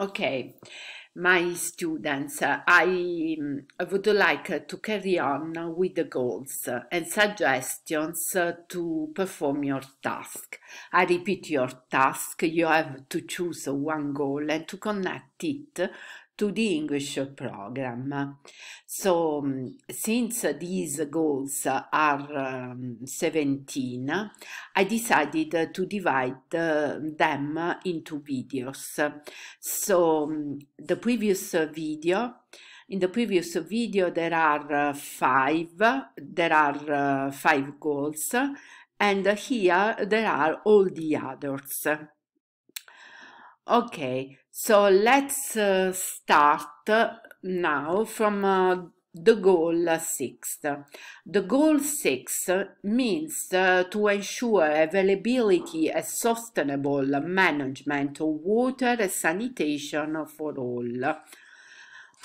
Okay, my students, uh, I, um, would like uh, to carry on with the goals uh, and suggestions to perform your task. I repeat your task, you have to choose one goal and to connect it to the English program. So, mm, since these goals are um, 17, I decided to divide um, them into videos. So, mm, the previous video in the previous video there are uh, five there are uh, five goals and here there are all the others okay so let's uh, start now from uh, the goal six. The goal six means uh, to ensure availability and sustainable management of water and sanitation for all.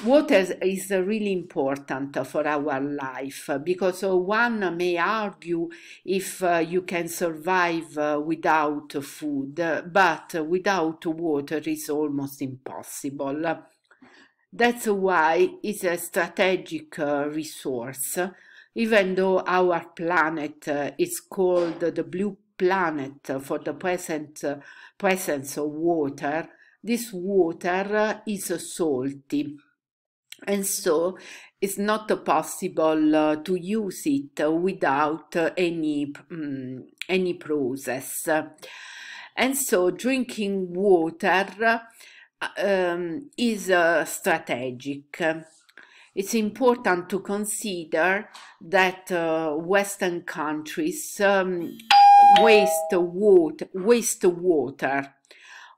Water is really important for our life because one may argue if uh, you can survive uh, without food, but without water is almost impossible. That's why it's a strategic uh, resource, even though our planet is called the blue planet for the present presence of water. This water is salty and so it's not possible uh, to use it without any um, any process and so drinking water uh, um, is uh, strategic it's important to consider that uh, western countries um, waste water waste water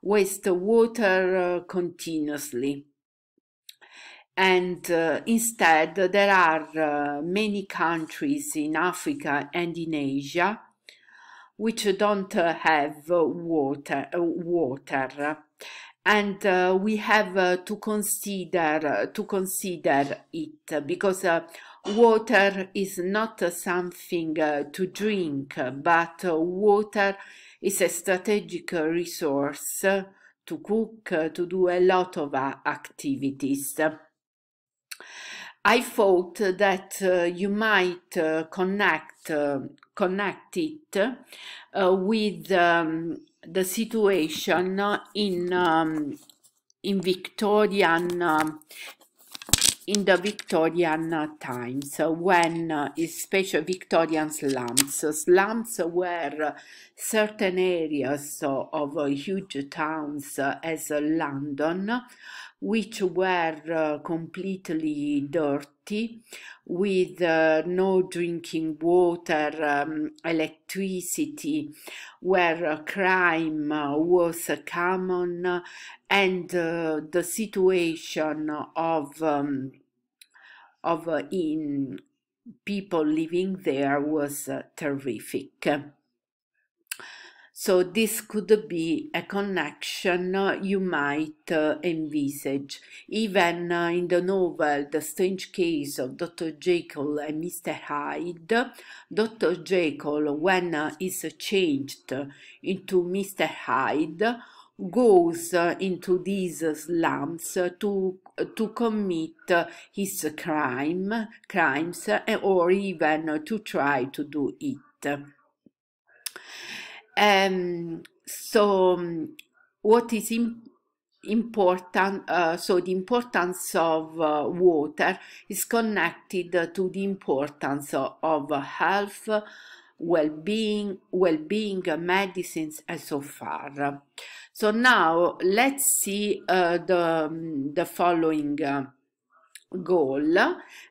waste water uh, continuously and uh, instead there are uh, many countries in Africa and in Asia which don't uh, have uh, water uh, water and uh, we have to consider to consider it because water is not something to drink but water is a strategic resource to cook to do a lot of activities I thought that uh, you might uh, connect uh, connect it uh, with um, the situation in um, in Victorian um, in the Victorian times uh, when uh, especially Victorian slums slums were certain areas of huge towns as London which were uh, completely dirty, with uh, no drinking water, um, electricity, where uh, crime uh, was common, and uh, the situation of um, of in people living there was terrific. So this could be a connection you might uh, envisage. Even uh, in the novel The Strange Case of Dr. Jekyll and Mr. Hyde, Dr. Jekyll, when uh, is changed into Mr. Hyde, goes into these slums to to commit his crime crimes or even to try to do it um, so, um, what is in, important uh, so the importance of uh, water is connected to the importance of, health well-being well-being medicines and so far so now let's see uh, the um, the following uh, goal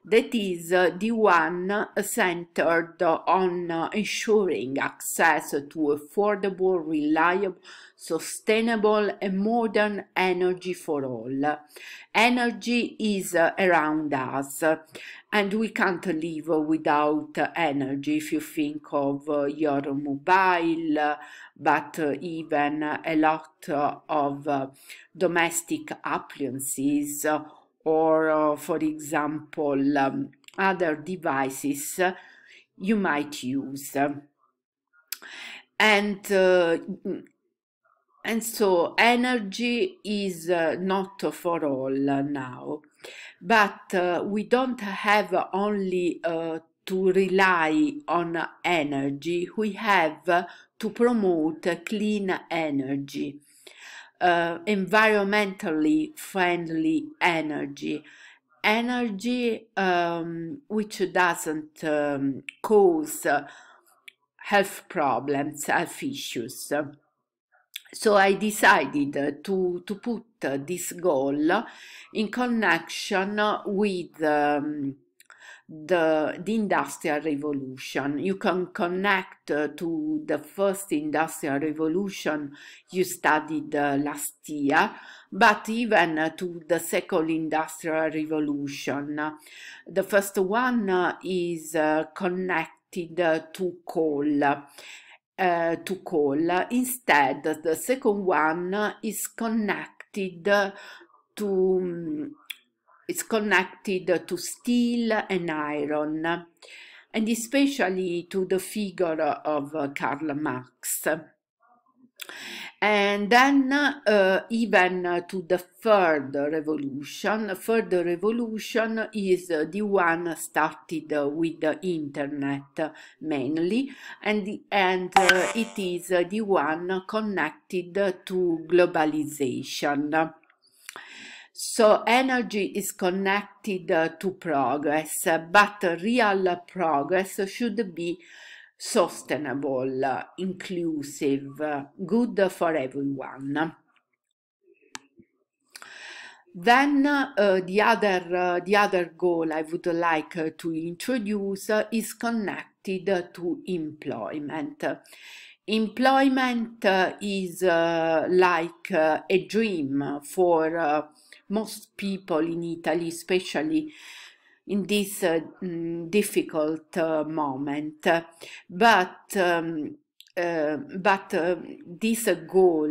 that is the one centered on ensuring access to affordable, reliable, sustainable and modern energy for all. Energy is around us and we can't live without energy if you think of your mobile but even a lot of domestic appliances or, uh, for example, um, other devices you might use. And uh, and so energy is uh, not for all now, but uh, we don't have only uh, to rely on energy, we have to promote clean energy uh, environmentally friendly energy, energy um, which doesn't um, cause uh, health problems, health issues. So I decided to, to put this goal in connection with um, the, the Industrial Revolution. You can connect uh, to the first Industrial Revolution you studied uh, last year, but even uh, to the second Industrial Revolution. The first one uh, is uh, connected uh, to coal. to coal. Instead, the second one is connected to um, is connected to steel and iron, and especially to the figure of uh, Karl Marx. And then uh, even to the third revolution. Third revolution is the one started with the internet mainly, and, and uh, it is the one connected to globalization. So energy is connected uh, to progress, uh, but real progress should be sustainable, uh, inclusive, good for everyone. Then uh, the other uh, the other goal I would like uh, to introduce is connected to employment. Employment is like a dream for most people in Italy, especially in this uh, mm, difficult uh, moment. But um, uh, but uh, this goal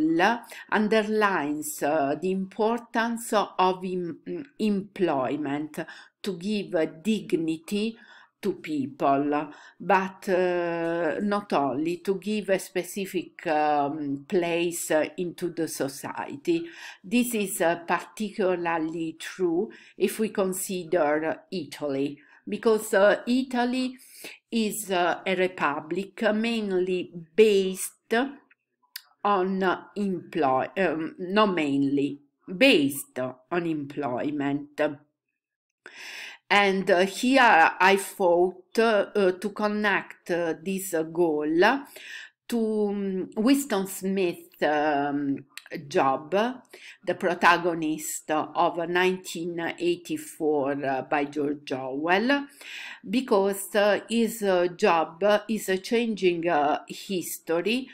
underlines uh, the importance of em mm, employment to give dignity to people, but uh, not only to give a specific um, place uh, into the society. This is uh, particularly true if we consider Italy, because uh, Italy is uh, a republic mainly based on employ, um, not mainly based on employment. And uh, here I fought uh, to connect uh, this goal to um, Winston Smith's um, job, the protagonist of 1984 uh, by George Orwell, because uh, his uh, job is changing history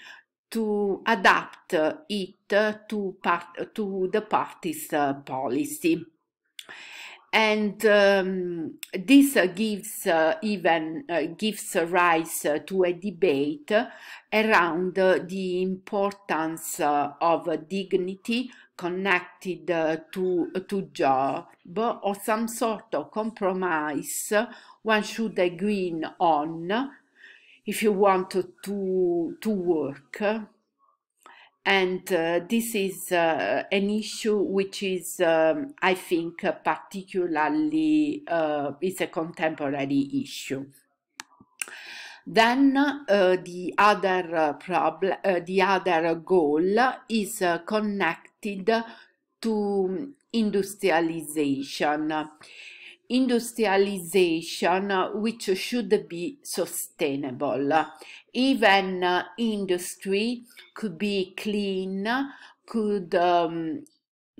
to adapt it to, part- to the party's policy and um, this uh, gives uh, even uh, gives rise to a debate around the importance of dignity connected to to job or some sort of compromise one should agree on if you want to to work and uh, this is uh, an issue which is, um, I think, uh, particularly uh, is a contemporary issue. Then uh, the other uh, problem, the other goal is connected to industrialization industrialization which should be sustainable. Even uh, industry could be clean, could um,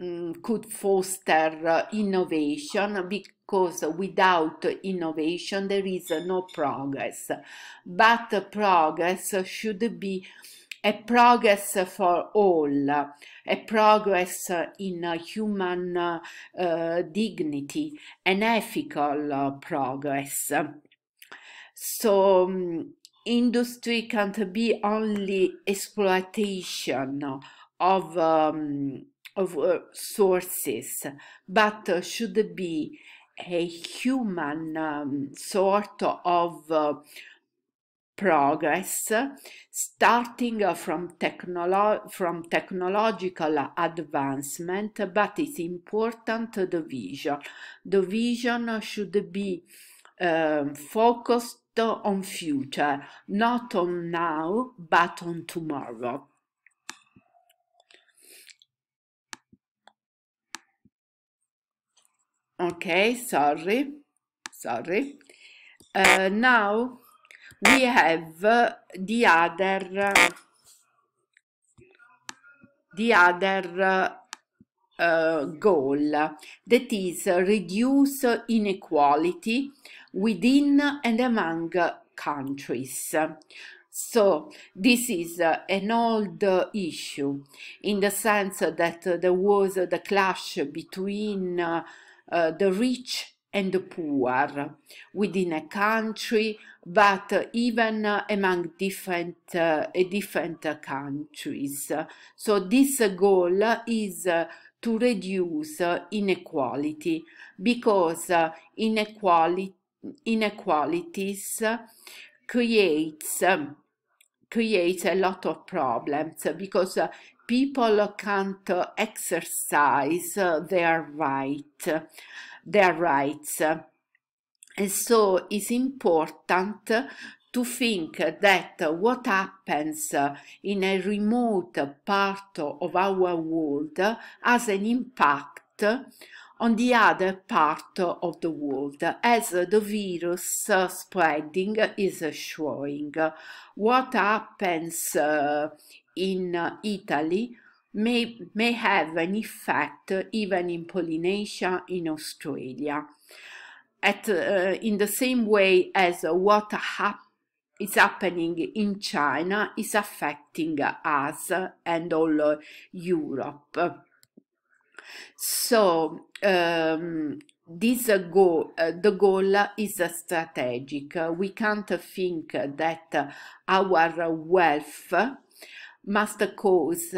mm, could foster uh, innovation because without innovation there is no progress but progress should be a progress for all, a progress in human uh, dignity, an ethical progress. So um, industry can't be only exploitation of um, of uh, sources, but uh, should be a human um, sort of uh, progress starting from, technolo from technological advancement, but it's important the vision. The vision should be um, focused on future, not on now, but on tomorrow. Okay, sorry, sorry. Uh, now we have the other the other uh, goal that is reduce inequality within and among countries. So this is uh, an old uh, issue in the sense that there was the clash between uh, the rich and the poor within a country, but even among different, uh, different countries. So this goal is uh, to reduce uh, inequality because uh, inequality, inequalities creates um, creates a lot of problems because people can't exercise their right their rights. And so it's important to think that what happens in a remote part of our world has an impact on the other part of the world as the virus spreading is showing. What happens uh, in Italy may, may have an effect even in Polynesia, in Australia, at, uh, in the same way as what hap is happening in China is affecting us and all Europe. So um, this goal, uh, the goal is strategic. We can't think that our wealth must cause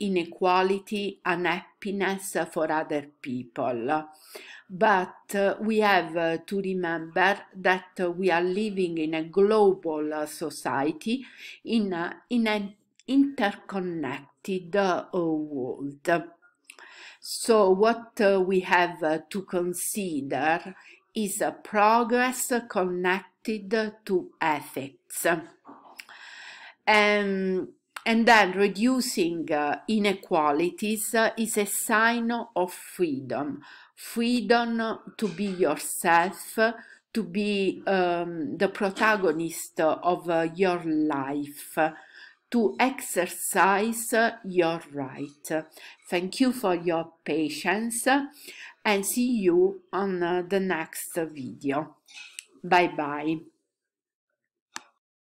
inequality, unhappiness for other people. But uh, we have uh, to remember that we are living in a global uh, society, in, in an interconnected world. So what we have to consider is progress connected to ethics. And. Um, and then reducing uh, inequalities uh, is a sign of freedom freedom to be yourself to be um, the protagonist of uh, your life to exercise your right thank you for your patience and see you on uh, the next video bye bye